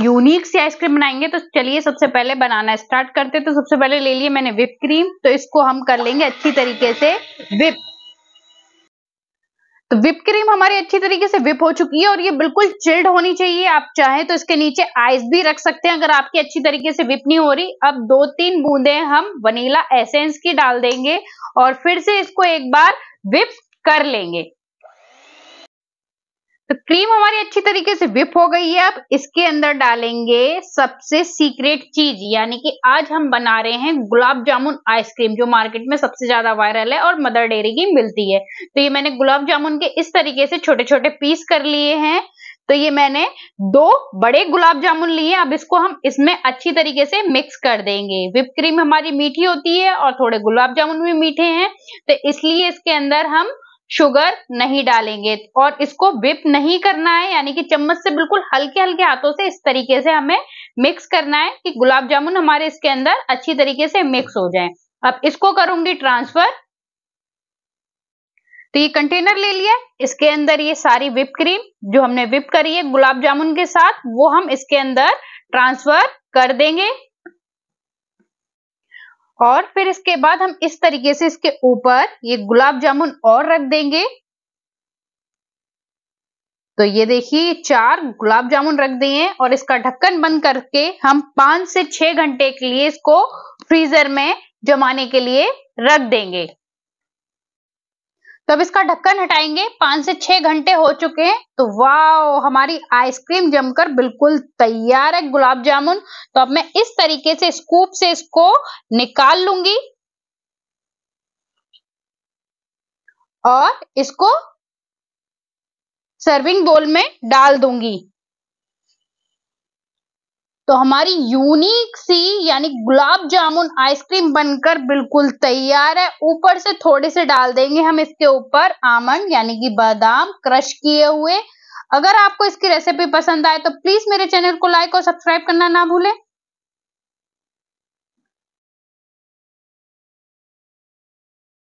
unique सी ice cream बनाएंगे तो चलिए सबसे पहले बनाना स्टार्ट करते तो सबसे पहले ले लिए मैंने विप क्रीम तो इसको हम कर लेंगे अच्छी तरीके से विप तो विप क्रीम हमारी अच्छी तरीके से विप हो चुकी है और ये बिल्कुल चिल्ड होनी चाहिए आप चाहें तो इसके नीचे आइस भी रख सकते हैं अगर आपकी अच्छी तरीके से विप नहीं हो रही अब दो तीन बूंदे हम वनीला एसेंस की डाल देंगे और फिर से इसको एक बार विप कर लेंगे क्रीम हमारी अच्छी तरीके से विप हो गई है अब इसके अंदर डालेंगे सबसे सीक्रेट चीज यानी कि आज हम बना रहे हैं गुलाब जामुन आइसक्रीम जो मार्केट में सबसे ज्यादा वायरल है और मदर डेयरी की मिलती है तो ये मैंने गुलाब जामुन के इस तरीके से छोटे छोटे पीस कर लिए हैं तो ये मैंने दो बड़े गुलाब जामुन लिए अब इसको हम इसमें अच्छी तरीके से मिक्स कर देंगे विप क्रीम हमारी मीठी होती है और थोड़े गुलाब जामुन भी मीठे हैं तो इसलिए इसके अंदर हम शुगर नहीं डालेंगे और इसको विप नहीं करना है यानी कि चम्मच से बिल्कुल हल्के हल्के हाथों से इस तरीके से हमें मिक्स करना है कि गुलाब जामुन हमारे इसके अंदर अच्छी तरीके से मिक्स हो जाए अब इसको करूंगी ट्रांसफर तो ये कंटेनर ले लिया इसके अंदर ये सारी विप क्रीम जो हमने विप करी है गुलाब जामुन के साथ वो हम इसके अंदर ट्रांसफर कर देंगे और फिर इसके बाद हम इस तरीके से इसके ऊपर ये गुलाब जामुन और रख देंगे तो ये देखिए चार गुलाब जामुन रख दिए और इसका ढक्कन बंद करके हम पांच से छह घंटे के लिए इसको फ्रीजर में जमाने के लिए रख देंगे तो अब इसका ढक्कन हटाएंगे पांच से छह घंटे हो चुके हैं तो वाओ हमारी आइसक्रीम जमकर बिल्कुल तैयार है गुलाब जामुन तो अब मैं इस तरीके से स्कूप से इसको निकाल लूंगी और इसको सर्विंग बोल में डाल दूंगी तो हमारी यूनिक सी यानी गुलाब जामुन आइसक्रीम बनकर बिल्कुल तैयार है ऊपर से थोड़े से डाल देंगे हम इसके ऊपर आमंड यानी कि बादाम क्रश किए हुए अगर आपको इसकी रेसिपी पसंद आए तो प्लीज मेरे चैनल को लाइक और सब्सक्राइब करना ना भूलें